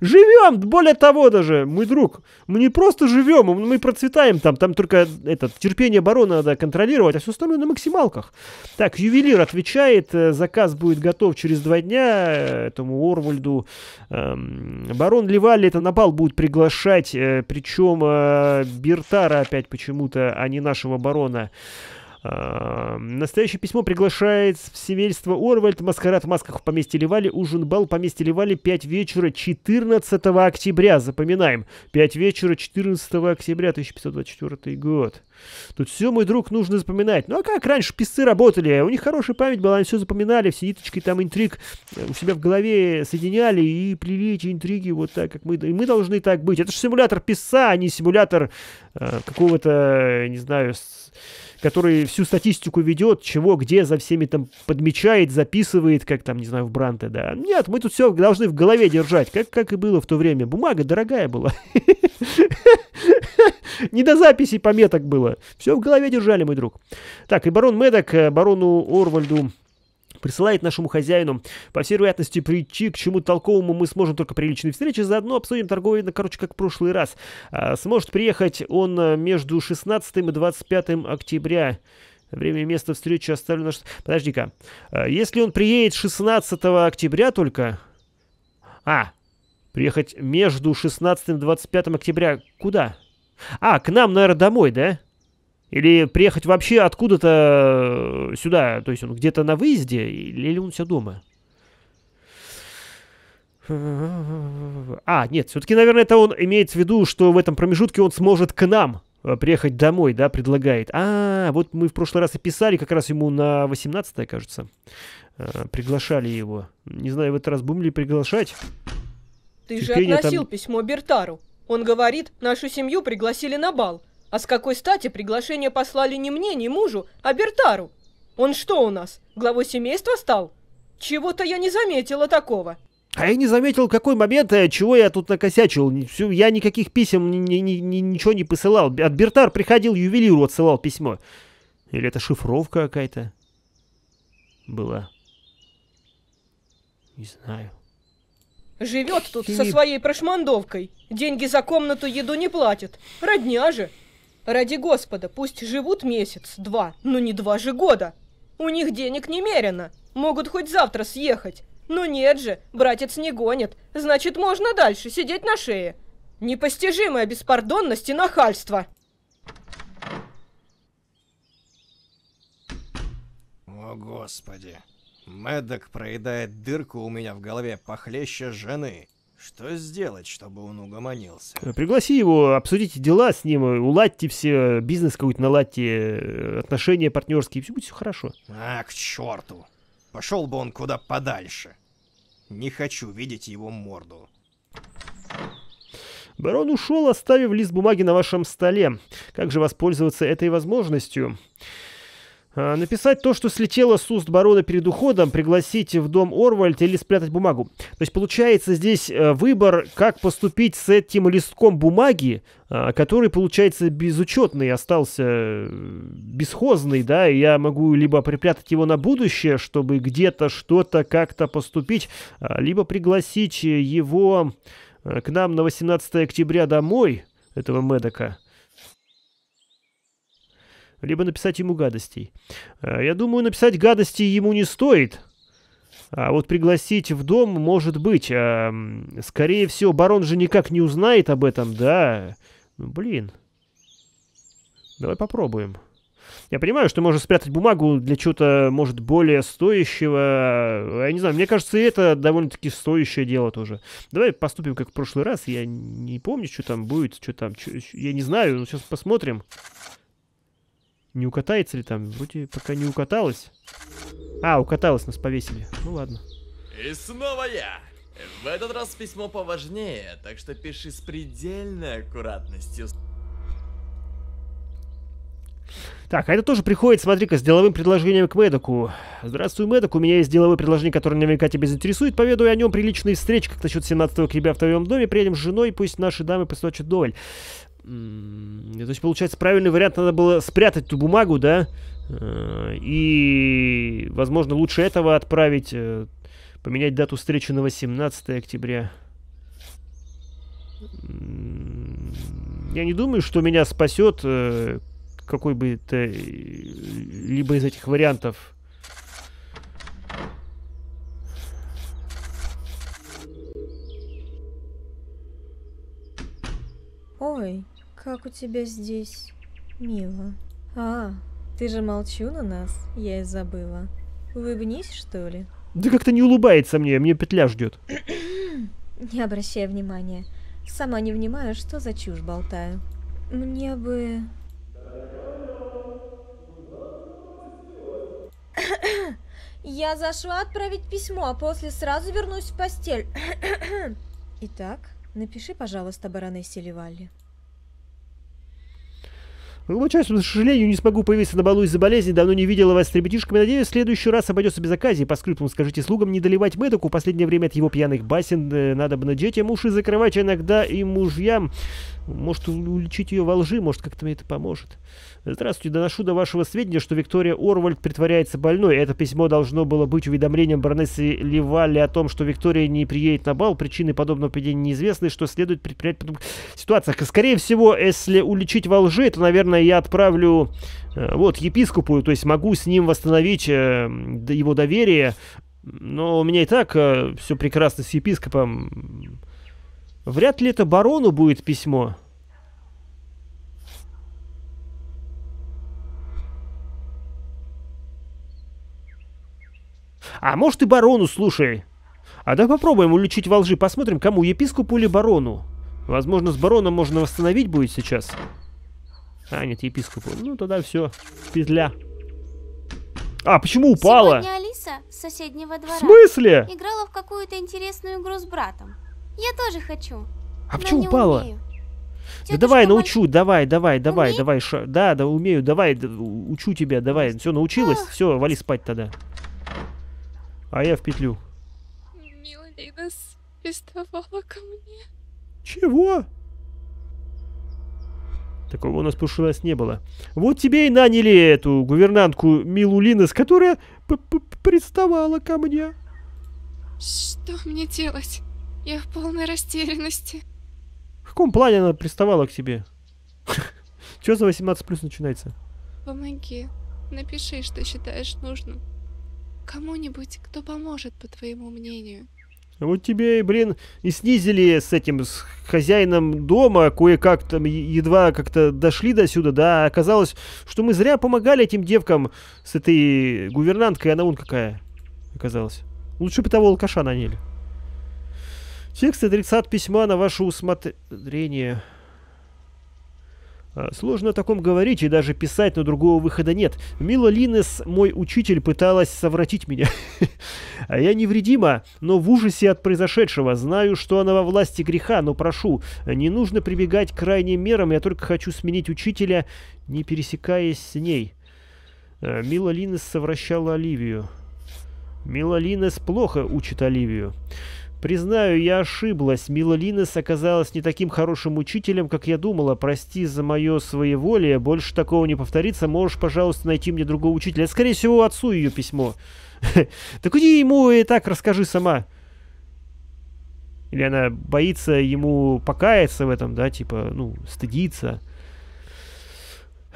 Живем, более того даже, мой друг, мы не просто живем, мы процветаем там, там только этот терпение барона надо контролировать, а все остальное на максималках. Так, ювелир отвечает, э, заказ будет готов через два дня э, этому Орвальду. Эм, барон Левали это на будет приглашать, э, причем Бертара опять почему-то, а не нашего барона. Эм, настоящее письмо приглашает в севельство Орвальд, маскарад в масках в поместье Левали, ужин-бал в поместье Левали 5 вечера 14 октября, запоминаем, 5 вечера 14 октября 1524 год. Тут все, мой друг, нужно запоминать. Ну а как раньше писцы работали? У них хорошая память была, они все запоминали, все ниточки там интриг у себя в голове соединяли и плели эти интриги вот так, как мы... И мы должны так быть. Это же симулятор писца, а не симулятор э, какого-то, не знаю, с который всю статистику ведет, чего, где, за всеми там подмечает, записывает, как там, не знаю, в Бранте, да. Нет, мы тут все должны в голове держать, как, как и было в то время. Бумага дорогая была. Не до записи пометок было. Все в голове держали, мой друг. Так, и барон Медок, э, барону Орвальду присылает нашему хозяину. По всей вероятности, прийти к чему-то толковому мы сможем только при личной встрече. Заодно обсудим торговый, ну, короче, как в прошлый раз. А, сможет приехать он э, между 16 и 25 октября. Время и место встречи оставлено... Подожди-ка. А, если он приедет 16 октября только... А, приехать между 16 и 25 октября куда? А, к нам, наверное, домой, да? Или приехать вообще откуда-то э, сюда, то есть он где-то на выезде, или он все дома? А, нет, все-таки, наверное, это он имеет в виду, что в этом промежутке он сможет к нам э, приехать домой, да, предлагает. А, вот мы в прошлый раз и писали, как раз ему на 18 кажется, э, приглашали его. Не знаю, в этот раз будем ли приглашать. Ты Терпение же относил там... письмо Бертару. Он говорит, нашу семью пригласили на бал. А с какой стати приглашение послали не мне, не мужу, а Бертару? Он что у нас, главой семейства стал? Чего-то я не заметила такого. А я не заметил, какой момент, э, чего я тут накосячил. Всю, я никаких писем, ни, ни, ни, ничего не посылал. От Бертар приходил, ювелиру отсылал письмо. Или это шифровка какая-то была? Не знаю. Живет тут Филипп. со своей прошмандовкой. Деньги за комнату, еду не платит. Родня же. Ради господа, пусть живут месяц-два, но не два же года. У них денег немерено, могут хоть завтра съехать. Но нет же, братец не гонит, значит, можно дальше сидеть на шее. Непостижимая беспардонность и нахальство. О, Господи. Медок проедает дырку у меня в голове похлеще жены. Что сделать, чтобы он угомонился? Э, пригласи его, обсудите дела с ним, э, уладьте все, э, бизнес какой-то наладьте, отношения партнерские, все будет все хорошо. А, к черту. Пошел бы он куда подальше. Не хочу видеть его морду. Барон ушел, оставив лист бумаги на вашем столе. Как же воспользоваться этой возможностью? А, написать то, что слетело с уст барона перед уходом, пригласить в дом Орвальд или спрятать бумагу. То есть получается здесь э, выбор, как поступить с этим листком бумаги, а, который, получается, безучетный, остался э, бесхозный, да, и я могу либо припрятать его на будущее, чтобы где-то что-то как-то поступить, а, либо пригласить его э, к нам на 18 октября домой, этого Медока, либо написать ему гадостей. Э, я думаю, написать гадости ему не стоит. А вот пригласить в дом, может быть. Э, скорее всего, барон же никак не узнает об этом, да? Ну, блин. Давай попробуем. Я понимаю, что можно спрятать бумагу для чего-то, может, более стоящего. Я не знаю, мне кажется, это довольно-таки стоящее дело тоже. Давай поступим, как в прошлый раз. Я не помню, что там будет, что там. Что, я не знаю, но ну, сейчас посмотрим. Не укатается ли там? Вроде пока не укаталась. А, укаталась, нас повесили. Ну ладно. И снова я. В этот раз письмо поважнее, так что пиши с предельной аккуратностью. Так, а это тоже приходит, смотри-ка, с деловым предложением к Медоку. Здравствуй, Медок, у меня есть деловое предложение, которое наверняка тебя заинтересует. Поведаю о нем при личной встрече, как насчет 17-го к в твоем доме. Приедем с женой, пусть наши дамы постучат доль. То есть, получается, правильный вариант надо было спрятать ту бумагу, да? Э, и, возможно, лучше этого отправить, э, поменять дату встречи на 18 октября. Я не думаю, что меня спасет э, какой бы то либо из этих вариантов. Ой, как у тебя здесь мило. А, ты же молчу на нас, я и забыла. Улыбнись, что ли? Да как-то не улыбается мне, мне петля ждет. [CLEARS THROAT] не обращай внимания. Сама не внимаю, что за чушь болтаю. Мне бы... [CLEARS THROAT] Я зашла отправить письмо, а после сразу вернусь в постель. [CLEARS THROAT] Итак, напиши, пожалуйста, баронессе Ливалли. К глубочайшему сожалению, не смогу появиться на балу из-за болезни, давно не видела вас с ребятишками, надеюсь, в следующий раз обойдется без оказии. По скриптам скажите слугам не доливать медоку. последнее время от его пьяных басен э, надо бы детям уши закрывать, а иногда и мужьям. Может, уличить ее во лжи, может, как-то мне это поможет. Здравствуйте, доношу до вашего сведения, что Виктория Орвальд притворяется больной. Это письмо должно было быть уведомлением баронессы Левали о том, что Виктория не приедет на бал. Причины подобного поведения неизвестны, что следует предпринять потом... ситуациях. Скорее всего, если уличить во лжи, то, наверное, я отправлю э, вот, епископу, то есть могу с ним восстановить э, его доверие, но у меня и так э, все прекрасно с епископом. Вряд ли это барону будет письмо. А может и барону, слушай. А давай попробуем уличить во лжи, посмотрим, кому, епископу или барону. Возможно, с бароном можно восстановить будет сейчас. А, нет, епископу. Ну, тогда все, петля. А, почему упала? Сегодня Алиса с соседнего двора. В смысле? Играла в какую-то интересную игру с братом. Я тоже хочу. А почему упала? Да давай, научу, мой... давай, давай, давай, Умей? давай, ша... да, да, умею, давай, да, учу тебя, давай, все, научилась, все, вали спать тогда. А я в петлю. Миланина приставала ко мне. Чего? Такого у нас прошлый не было. Вот тебе и наняли эту гувернантку Милу которая п -п приставала ко мне. Что мне делать? Я в полной растерянности. В каком плане она приставала к тебе? [LAUGHS] Чё за 18 плюс начинается? Помоги. Напиши, что считаешь нужным. Кому-нибудь, кто поможет, по твоему мнению. А вот тебе, блин, и снизили с этим, с хозяином дома, кое-как там едва как-то дошли до сюда, да, а оказалось, что мы зря помогали этим девкам с этой гувернанткой, она вон какая оказалась. Лучше бы того алкаша наняли. Текст и адресат письма на ваше усмотрение. А, сложно о таком говорить и даже писать, но другого выхода нет. Мила Линес, мой учитель, пыталась совратить меня. [LAUGHS] А я невредима, но в ужасе от произошедшего. Знаю, что она во власти греха, но прошу, не нужно прибегать к крайним мерам. Я только хочу сменить учителя, не пересекаясь с ней. А, Мила Линес совращала Оливию. Мила Линес плохо учит Оливию. Признаю, я ошиблась. Мила Линес оказалась не таким хорошим учителем, как я думала. Прости за мое своеволие. Больше такого не повторится. Можешь, пожалуйста, найти мне другого учителя. Скорее всего, отцу ее письмо. [LAUGHS] Так иди ему и так расскажи сама. Или она боится ему покаяться в этом, да, типа, ну, стыдиться.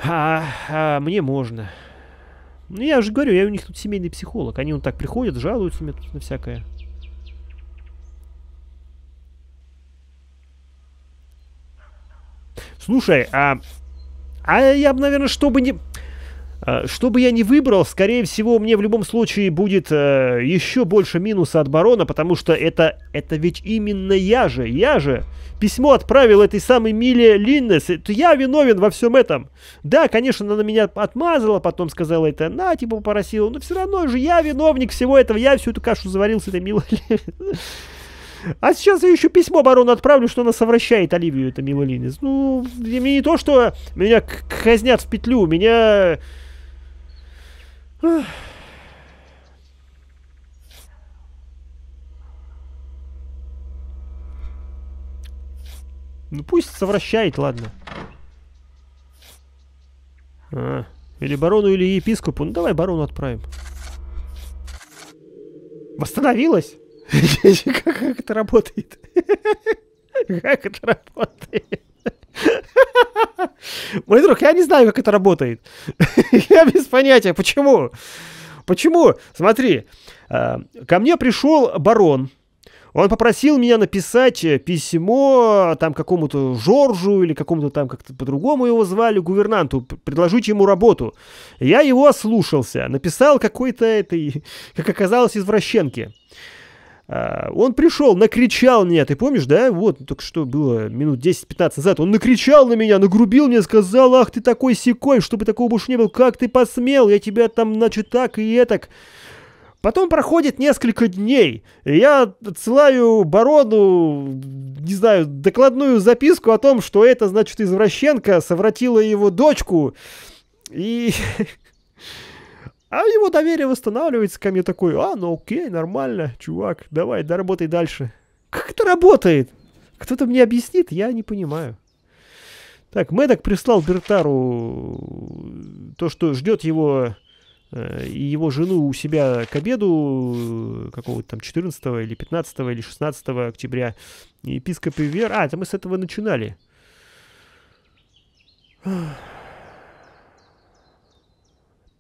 А, а мне можно. Ну, я же говорю, я у них тут семейный психолог. Они вот так приходят, жалуются мне тут на всякое. Слушай, а, а я бы, наверное, чтобы не... А, что бы я ни выбрал, скорее всего, мне в любом случае будет э, еще больше минуса от барона, потому что это, это ведь именно я же, я же письмо отправил этой самой Миле Линнес, это я виновен во всем этом. Да, конечно, она меня отмазала, потом сказала это, на, типа, попросила, но все равно же я виновник всего этого, я всю эту кашу заварил с этой Милой Линнес. А сейчас я еще письмо барону отправлю, что она совращает Оливию, это милолинец. Ну, мне не то, что меня казнят в петлю, меня... Ну пусть совращает, ладно. А, или барону, или епископу. Ну давай барону отправим. Восстановилась? Как это работает? Как это работает? Мой друг, я не знаю, как это работает. Я без понятия, почему? Почему? Смотри, э, ко мне пришел барон, он попросил меня написать э, письмо э, там какому-то Жоржу или какому-то там как-то по-другому его звали, гувернанту, предложить ему работу. Я его ослушался, написал какой-то этой, как оказалось, извращенки. А, он пришел, накричал меня, ты помнишь, да? Вот, только что было минут 10-15 назад. Он накричал на меня, нагрубил мне, сказал, ах, ты такой секой, чтобы такого больше не было. Как ты посмел? Я тебя там, значит, так и этак. Потом проходит несколько дней. Я отсылаю Барону, не знаю, докладную записку о том, что это, значит, извращенка совратила его дочку. И [LAUGHS] А его доверие восстанавливается ко мне такой, а, ну окей, нормально, чувак, давай, доработай дальше. Как это работает? Кто-то мне объяснит, я не понимаю. Так, Мэддок прислал Бертару э, то, что ждет его э, и его жену у себя к обеду э, какого-то там 14 или 15 или 16 октября. Епископ Ивер... А, это мы с этого начинали.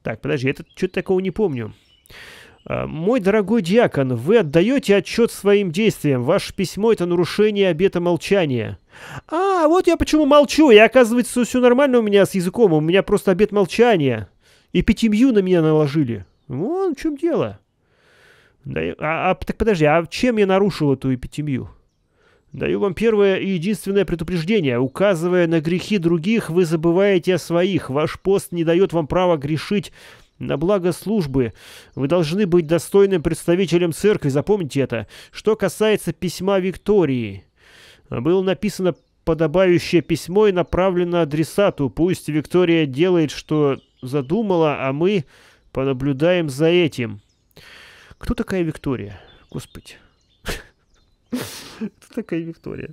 Так, подожди, я что-то такого не помню. А, «Мой дорогой диакон, вы отдаете отчет своим действиям. Ваше письмо — это нарушение обета молчания». «А, вот я почему молчу. Я, оказывается, все нормально у меня с языком. У меня просто обет молчания. и Эпитемью на меня наложили». «Вон в чем дело». Да, а, а, так подожди, а чем я нарушил эту эпитемию? Даю вам первое и единственное предупреждение. Указывая на грехи других, вы забываете о своих. Ваш пост не дает вам права грешить на благо службы. Вы должны быть достойным представителем церкви, запомните это. Что касается письма Виктории, было написано подобающее письмо и направлено адресату. Пусть Виктория делает, что задумала, а мы понаблюдаем за этим. Кто такая Виктория? Господи. Кто [LAUGHS] такая Виктория?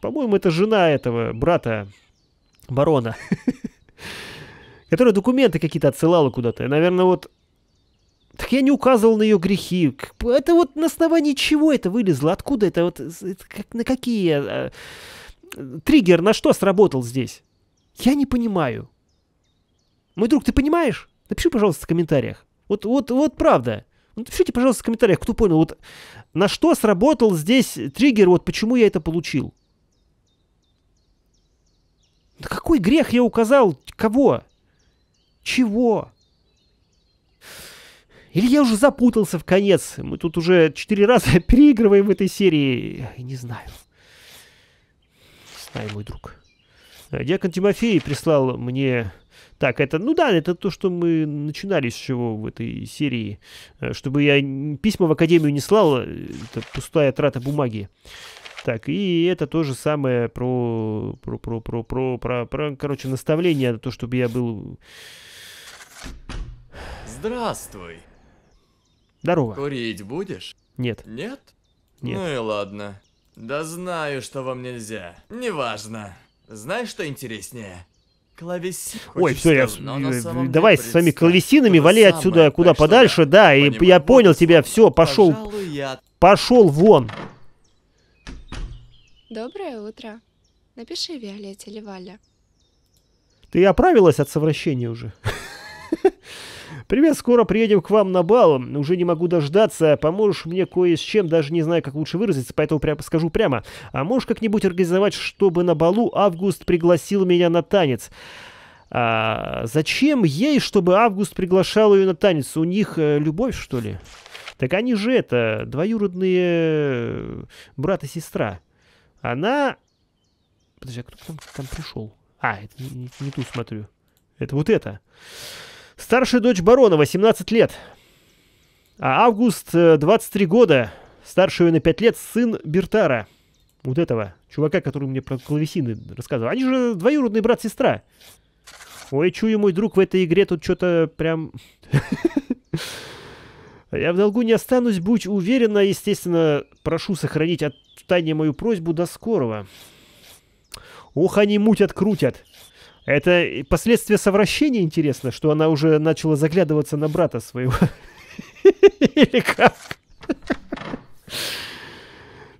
По-моему, это жена этого брата барона, [LAUGHS] которая документы какие-то отсылала куда-то. Наверное, вот... Так я не указывал на ее грехи. Это вот на основании чего это вылезло? Откуда это? Вот это как, на какие... Э, триггер на что сработал здесь? Я не понимаю. Мой друг, ты понимаешь? Напиши, пожалуйста, в комментариях. Вот, вот, вот правда. Напишите, пожалуйста, в комментариях, кто понял, вот на что сработал здесь триггер, вот почему я это получил. Да какой грех я указал? Кого? Чего? Или я уже запутался в конец? Мы тут уже четыре раза [LAUGHS] переигрываем в этой серии. Я не знаю. Не знаю, мой друг. Э, Дьякон Тимофей прислал мне так, это, ну да, это то, что мы начинали с чего в этой серии. Э, чтобы я письма в Академию не слал, э, это пустая трата бумаги. Так, и это то же самое про, про, про, про, про, про, про короче, наставление, то, чтобы я был... Здравствуй. Здорово. Курить будешь? Нет. Нет? Нет. Ну и ладно. Да знаю, что вам нельзя. Неважно. Знаешь, что интереснее? клавес... Ой, все, я... Э, давай с своими клавесинами вали самое, отсюда куда подальше, да, да и я понял тебя, все, пошел. Я... Пошел вон. Доброе утро. Напиши Виолетте или Валя. Ты оправилась от совращения уже? [LAUGHS] «Привет, скоро приедем к вам на бал. Уже не могу дождаться. Поможешь мне кое с чем, даже не знаю, как лучше выразиться, поэтому прямо скажу прямо. А можешь как-нибудь организовать, чтобы на балу Август пригласил меня на танец?» А зачем ей, чтобы Август приглашал ее на танец? У них э, любовь, что ли? Так они же это, двоюродные э, брат и сестра. Она... Подожди, а кто там, там пришел? А, это не, не, не ту смотрю. Это вот это. Старшая дочь барона, 18 лет. А Август, 23 э, года. Старший ее на 5 лет, сын Бертара. Вот этого, чувака, который мне про клавесины рассказывал. Они же двоюродный брат-сестра. Ой, чую, мой друг в этой игре тут что-то прям... [LAUGHS] Я в долгу не останусь, будь уверена, естественно, прошу сохранить от тайне мою просьбу до скорого. Ох, они мутят-крутят. Это последствия совращения, интересно, что она уже начала заглядываться на брата своего. [LAUGHS] Или как?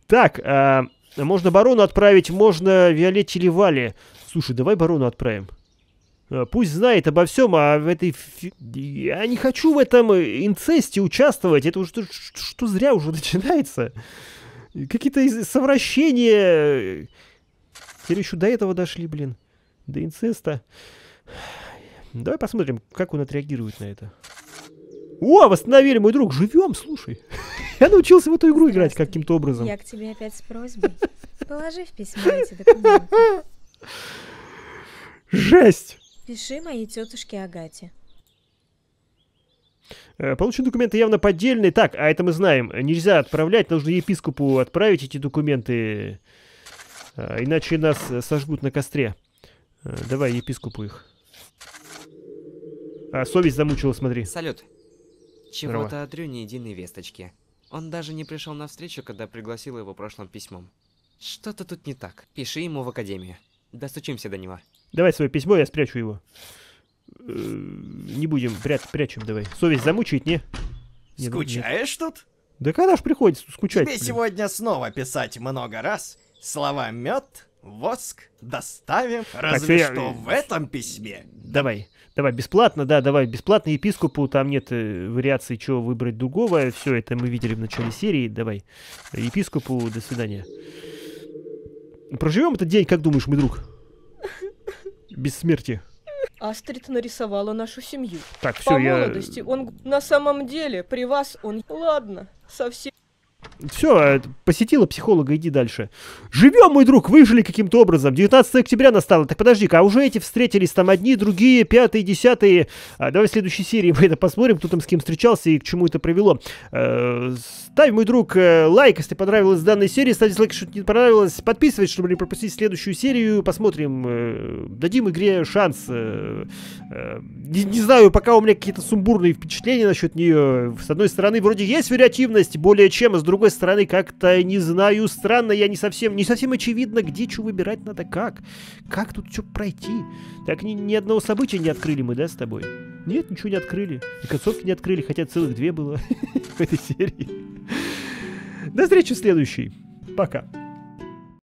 Так, а, можно барону отправить, можно Виолетте или Вале. Слушай, давай барону отправим. А, пусть знает обо всем, а в этой... Я не хочу в этом инцесте участвовать. Это уже что зря уже [LAUGHS] начинается. Какие-то совращения. Теперь еще до этого дошли, блин до инцеста. Давай посмотрим, как он отреагирует на это. О, восстановили, мой друг, живем, слушай. [LAUGHS] Я научился в эту игру играть каким-то образом. Я к тебе опять с просьбой. Положи в письмо эти документы. [LAUGHS] Жесть! Пиши моей тетушке Агате. Э, Полученные документы явно поддельные. Так, а это мы знаем. Нельзя отправлять, нужно епископу отправить эти документы. Э, иначе нас э, сожгут на костре. Э, давай епископу их. А, совесть замучила, смотри. Салют. Чего-то от Рю ни единой весточки. Он даже не пришел на встречу, когда пригласил его прошлым письмом. Что-то тут не так. Пиши ему в академию. Достучимся до него. Давай свое письмо, я спрячу его. Э, не будем, прят прячем давай. Совесть замучает, не? Ну, нет, Скучаешь нет. тут? Да когда ж приходится скучать? Тебе блин. сегодня снова писать много раз. Слова мед, воск доставим, разве так, что я... в этом письме. Давай, давай, бесплатно, да, давай, бесплатно епископу, там нет э, вариации, чего выбрать другого, все это мы видели в начале серии, давай, епископу, до свидания. Проживем этот день, как думаешь, мой друг? Без смерти. Астрид нарисовала нашу семью. Так, все, я... молодости он на самом деле при вас он... Ладно, совсем... Все, а, посетила психолога, иди дальше. Живем, мой друг, выжили каким-то образом. 19 октября настало. Так подожди-ка, а уже эти встретились там одни, другие, пятые, десятые. А, давай в следующей серии мы это посмотрим, кто там с кем встречался и к чему это привело. Э, ставь, мой друг, э, лайк, если понравилась данная серия. Ставь лайк, если не понравилось. Подписывайся, чтобы не пропустить следующую серию. Посмотрим. Э, дадим игре шанс. Э, не, не знаю, пока у меня какие-то сумбурные впечатления насчет нее. С одной стороны, вроде есть вариативность, более чем, а с другой стороны, как-то, не знаю, странно, я не совсем, не совсем очевидно, где что выбирать надо, как. Как тут что пройти? Так ни, ни одного события не открыли мы, да, с тобой? Нет, ничего не открыли. И концовки не открыли, хотя целых две было [LAUGHS] в этой серии. До встречи в следующей. Пока.